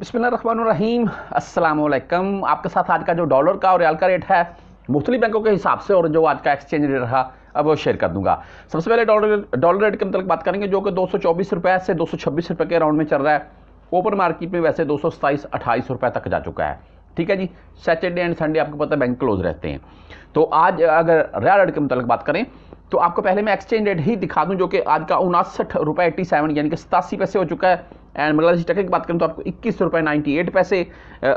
बिसमीम अल्लाम आपके साथ आज का जो डॉलर का और रियाल का रेट है मुख्तलि बैंकों के हिसाब से और जो आज का एक्सचेंज रेट रहा अब वो शेयर कर दूंगा सबसे पहले डॉलर डॉलर रेट के मतलब बात करेंगे जो कि दो सौ चौबीस रुपये से दो सौ छब्बीस रुपये के राउंड में चल रहा है ओपन मार्केट में वैसे दो सौ सताईस अट्ठाईस रुपये तक जा चुका है ठीक है जी सैटरडे एंड संडे आपको पता है बैंक क्लोज रहते हैं तो आज अगर रियाल रेट के मतलब बात करें तो आपको पहले मैं एक्सचेंज रेट ही दिखा दूं जो कि आज का उनासठ रुपये एट्टी सेवन यानी कि सतासी पैसे हो चुका है एंड बांग्लादेशी टके की बात करें तो आपको इक्कीस रुपये नाइन्टी एट पैसे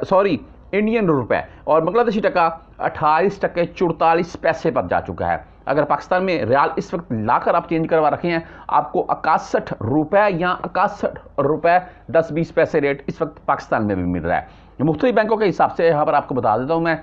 सॉरी इंडियन रुपए और बांग्लादेशी टका अट्ठाईस टके चौतालीस पैसे पर जा चुका है अगर पाकिस्तान में रियाल इस वक्त लाकर आप चेंज करवा रखे हैं आपको इकासठ रुपए या इकासठ रुपए दस बीस पैसे रेट इस वक्त पाकिस्तान में भी मिल रहा है मुख्तलि बैंकों के हिसाब से यहाँ पर आपको बता देता हूँ मैं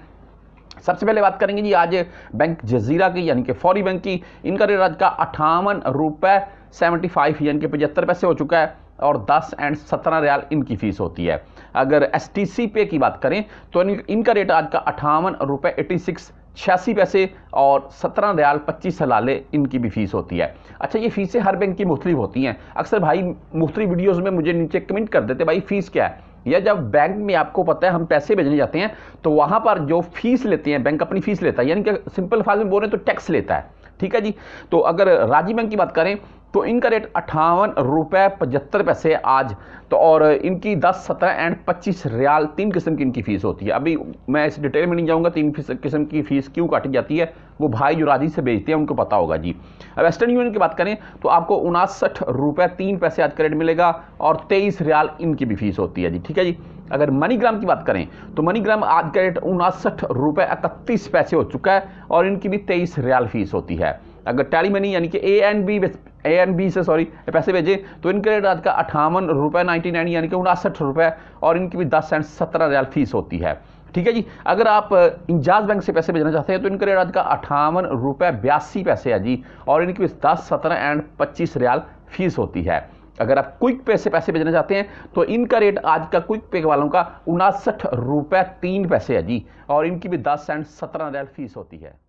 सबसे पहले बात करेंगे जी आज बैंक जजीरा की यानी कि फौरी बैंक की इनका रेट आज का अट्ठावन रुपये सेवेंटी फाइव यानी कि पचहत्तर पैसे हो चुका है और 10 एंड 17 रियाल इनकी फ़ीस होती है अगर एस टी सी पे की बात करें तो इनका रेट आज का अठावन रुपये एटी सिक्स छियासी पैसे और सत्रह रियाल पच्चीस सलाले इनकी भी फ़ीस होती है अच्छा ये फ़ीसें हर बैंक की मुख्तलिफ होती हैं अक्सर भाई मुख्तलिफ वीडियोज़ में मुझे नीचे कमेंट कर देते भाई फ़ीस क्या है या जब बैंक में आपको पता है हम पैसे भेजने जाते हैं तो वहाँ पर जो फ़ीस लेते हैं बैंक अपनी फ़ीस लेता है यानी कि सिंपल फाल में बोल रहे हैं तो टैक्स लेता है ठीक है जी तो अगर राजीव बैंक की बात करें तो इनका रेट अट्ठावन रुपये पचहत्तर पैसे आज तो और इनकी दस सत्रह एंड पच्चीस रियाल तीन किस्म की इनकी फ़ीस होती है अभी मैं इस डिटेल में नहीं जाऊँगा तीन किस्म की फ़ीस क्यों काटी जाती है वो भाई जो राजी से बेचते हैं उनको पता होगा जी अब वेस्टर्न यूनियन की बात करें तो आपको उनासठ रुपये तीन पैसे आज का रेट मिलेगा और तेईस रियाल इनकी भी फ़ीस होती है जी ठीक है जी अगर मनीग्राम की बात करें तो मनीग्राम आज का रेट उनासठ रुपये इकतीस पैसे हो चुका है और इनकी भी तेईस रियाल फीस होती है अगर टैली मनी यानी कि A N B A N B से सॉरी पैसे भेजे तो इनके रेट आज का अठावन रुपये नाइन्टी नाइन यानी कि उनासठ रुपये और इनकी भी दस सेंट सत्रह रियाल फीस होती है ठीक है जी अगर आप इंजाज बैंक से पैसे भेजना चाहते हैं तो इनका रेट आज का अठावन रुपये बयासी पैसे है जी और इनकी भी दस सत्रह एंड पच्चीस रियाल फीस होती है अगर आप क्विक पे से पैसे भेजना चाहते हैं तो इनका रेट आज का क्विक पे वालों का उनासठ रुपये तीन पैसे है जी और इनकी भी दस सेंट सत्रह रियाल फीस होती है